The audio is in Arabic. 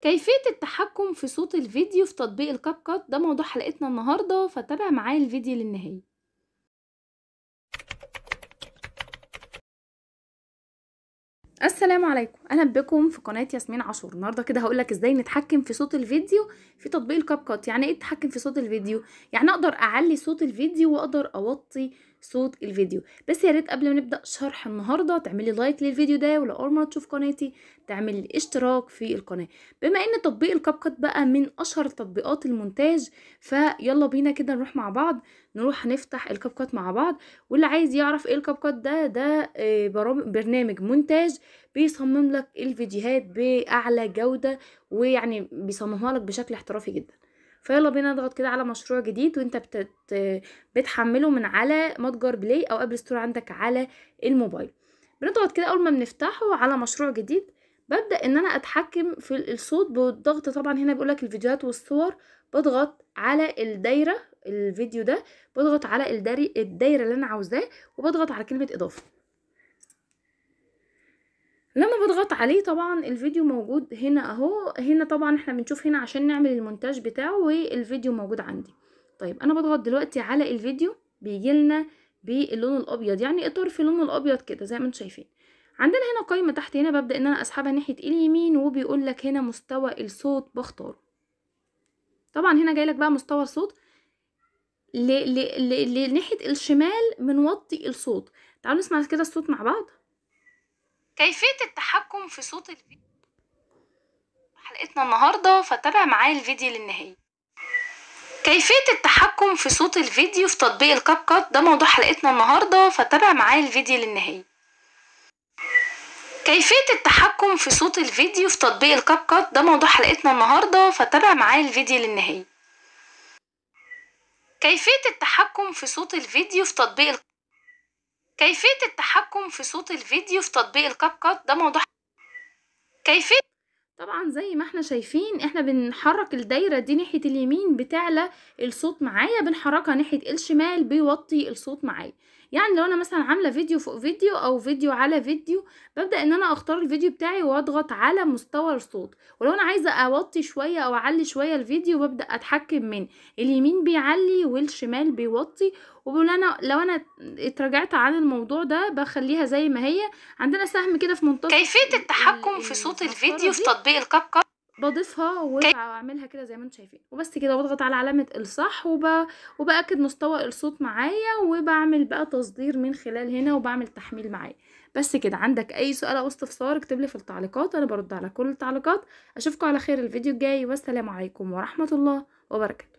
كيفية التحكم في صوت الفيديو في تطبيق الكاب كات ده موضوع حلقتنا النهاردة فتابع معايا الفيديو للنهاية السلام عليكم اهلا بكم في قناه ياسمين عاشور النهارده كده هقول لك ازاي نتحكم في صوت الفيديو في تطبيق الكاب كات يعني ايه اتحكم في صوت الفيديو يعني اقدر اعلي صوت الفيديو واقدر اوطي صوت الفيديو بس يا ريت قبل ما نبدا شرح النهارده تعملي لايك للفيديو ده ولو اول مره تشوف قناتي تعملي اشتراك في القناه بما ان تطبيق الكاب كات بقى من اشهر تطبيقات المونتاج فيلا بينا كده نروح مع بعض نروح هنفتح الكاب كات مع بعض واللي عايز يعرف ايه الكاب كات ده ده آه، برنامج مونتاج بيصمم لك الفيديوهات باعلى جوده ويعني بيصممها لك بشكل احترافي جدا فيلا بينا نضغط كده على مشروع جديد وانت بتت... بتحمله من على متجر بلاي او ابل ستور عندك على الموبايل بنضغط كده اول ما بنفتحه على مشروع جديد ببدا ان انا اتحكم في الصوت بالضغط طبعا هنا بيقولك الفيديوهات والصور بضغط على الدايره الفيديو ده بضغط على الدايره اللي انا عاوزاه وبضغط على كلمه اضافه اضغط عليه طبعا الفيديو موجود هنا اهو هنا طبعا احنا بنشوف هنا عشان نعمل المونتاج بتاعه والفيديو موجود عندي طيب انا بضغط دلوقتي على الفيديو بيجي لنا باللون الابيض يعني اطار في اللون الابيض كده زي ما انتم شايفين عندنا هنا قائمه تحت هنا ببدا ان انا اسحبها ناحيه اليمين وبيقول لك هنا مستوى الصوت بختاره طبعا هنا جاي لك بقى مستوى الصوت لناحيه الشمال بنوطي الصوت تعالوا نسمع كده الصوت مع بعض كيفية التحكم في صوت الفيديو حلقتنا النهاردة فتابع معايا الفيديو للنهاية كيفية التحكم في صوت الفيديو في تطبيق الكاب كات ده موضوع حلقتنا النهاردة فتابع معايا الفيديو للنهاية كيفية التحكم في صوت الفيديو في تطبيق الكاب كات ده موضوع حلقتنا النهاردة فتابع معايا الفيديو للنهاية كيفية التحكم في صوت الفيديو في تطبيق كيفية التحكم في صوت الفيديو في تطبيق الكاب كات ده موضوع كيفية طبعا زي ما احنا شايفين احنا بنحرك الدايرة دي ناحية اليمين بتعلى الصوت معايا بنحركها ناحية الشمال بيوطي الصوت معايا يعني لو انا مثلا عامله فيديو فوق فيديو او فيديو على فيديو ببدا ان انا اختار الفيديو بتاعي واضغط على مستوى الصوت ولو انا عايزه اوطي شويه او اعلي شويه الفيديو ببدا اتحكم من اليمين بيعلي والشمال بيوطي وبقول انا لو انا اتراجعت عن الموضوع ده بخليها زي ما هي عندنا سهم كده في منتصف كيفيه التحكم في صوت الفيديو في تطبيق الكاب كاب بضيفها واعملها كده زي ما انتم شايفين وبس كده بضغط على علامه الصح وب... وباكد مستوى الصوت معايا وبعمل بقى تصدير من خلال هنا وبعمل تحميل معايا بس كده عندك اي سؤال او استفسار اكتب لي في التعليقات انا برد على كل التعليقات اشوفكم على خير الفيديو الجاي والسلام عليكم ورحمه الله وبركاته